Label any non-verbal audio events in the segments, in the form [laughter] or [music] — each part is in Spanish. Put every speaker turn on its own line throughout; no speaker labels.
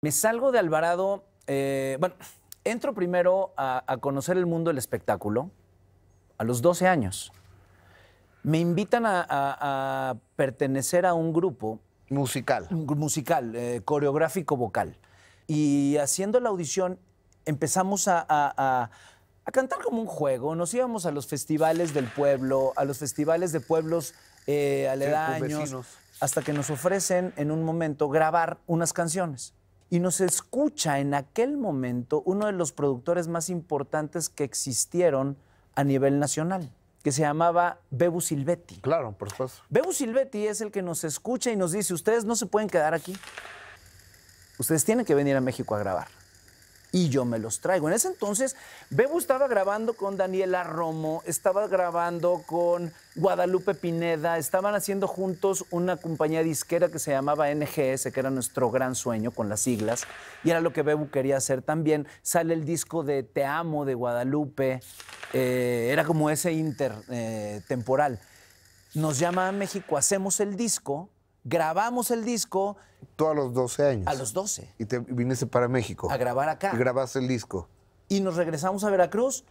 Me salgo de Alvarado, eh, bueno, entro primero a, conocer el mundo del espectáculo a los 12 años. Me invitan a, pertenecer a un grupo. Musical. Musical, eh, coreográfico vocal. Y haciendo la audición empezamos a cantar como un juego. Nos íbamos a los festivales del pueblo, a los festivales de pueblos eh, aledaños, hasta que nos ofrecen en un momento grabar unas canciones y nos escucha en aquel momento uno de los productores más importantes que existieron a nivel nacional, que se llamaba Bebu Silvetti. Claro, por supuesto. Bebu Silvetti es el que nos escucha y nos dice, ustedes no se pueden quedar aquí, ustedes tienen que venir a México a grabar y yo me los traigo. En ese entonces, Bebo estaba grabando con Daniela Romo, estaba grabando con Guadalupe Pineda, estaban haciendo juntos una compañía disquera que se llamaba NGS, que era nuestro gran sueño con las siglas, y era lo que Bebo quería hacer también. Sale el disco de Te Amo de Guadalupe, eh, era como ese intertemporal. Nos llama a México, hacemos el disco Grabamos el disco. Tú a los 12 años. A los 12.
Y te viniste para México. A grabar acá. Y grabaste el disco. Y nos regresamos a Veracruz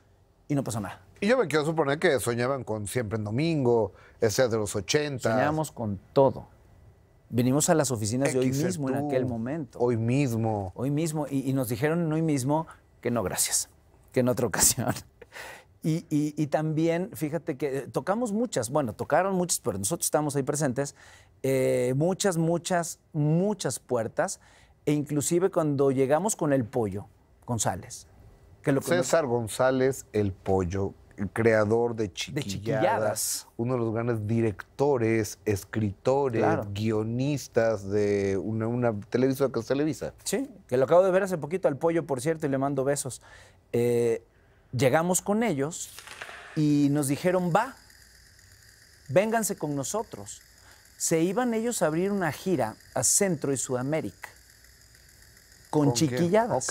y no pasó nada. Y yo me quiero suponer que soñaban con siempre en domingo, ese de los 80. Soñábamos con todo. Vinimos a las oficinas de hoy mismo, en aquel momento. Hoy mismo.
Hoy mismo. Y, y, nos dijeron hoy mismo que no, gracias. Que en otra [laughs] ocasión. Y, también, fíjate que eh, tocamos muchas, bueno, tocaron muchas, pero nosotros estamos ahí presentes, eh, muchas, muchas, muchas puertas, e inclusive cuando llegamos con el pollo, González.
Que lo César González, el pollo, el creador de chiquilladas, de uno de los grandes directores, escritores, guionistas de una, una, televisora que es Televisa. Sí,
que lo acabo de ver hace poquito al pollo, por cierto, y le mando besos. Eh, Llegamos con ellos y nos dijeron, va, vénganse con nosotros. Se iban ellos a abrir una gira a Centro y Sudamérica con, chiquilladas.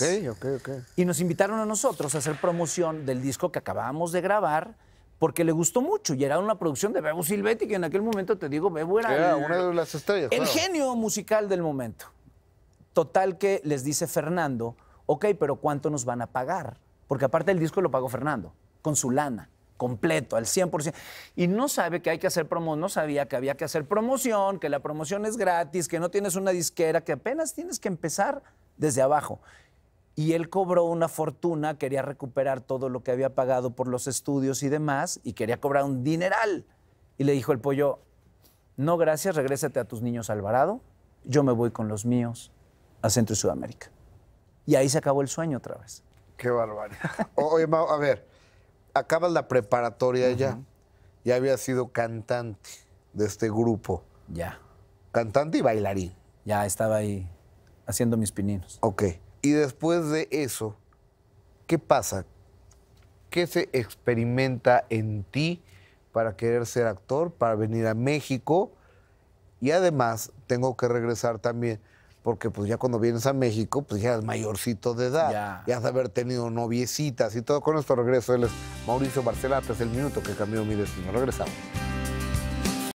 Y nos invitaron a nosotros a hacer promoción del disco que acabábamos de grabar porque le gustó mucho y era una producción de Bebo Silvetti que en aquel momento te digo, Bebo era, una de las estrellas, el genio musical del momento. Total que les dice Fernando, ok, pero ¿cuánto nos van a pagar? porque aparte el disco lo pagó Fernando, con su lana, completo, al 100%. Y no sabe que hay que hacer no sabía que había que hacer promoción, que la promoción es gratis, que no tienes una disquera, que apenas tienes que empezar desde abajo. Y él cobró una fortuna, quería recuperar todo lo que había pagado por los estudios y demás, y quería cobrar un dineral. Y le dijo el pollo, no gracias, regrésate a tus niños Alvarado, yo me voy con los míos a Centro y Sudamérica. Y ahí se acabó el sueño otra vez.
Qué barbaridad. Oye, a ver, acabas la preparatoria ya. Ya había sido cantante de este grupo. Ya. Cantante y bailarín. Ya estaba ahí haciendo mis pininos. Ok. Y después de eso, ¿qué pasa? ¿Qué se experimenta en ti para querer ser actor, para venir a México? Y además, tengo que regresar también porque pues ya cuando vienes a México, pues ya es mayorcito de edad, ya, has de haber tenido noviecitas y todo. Con esto regreso, él es Mauricio es el minuto que cambió mi destino. Regresamos.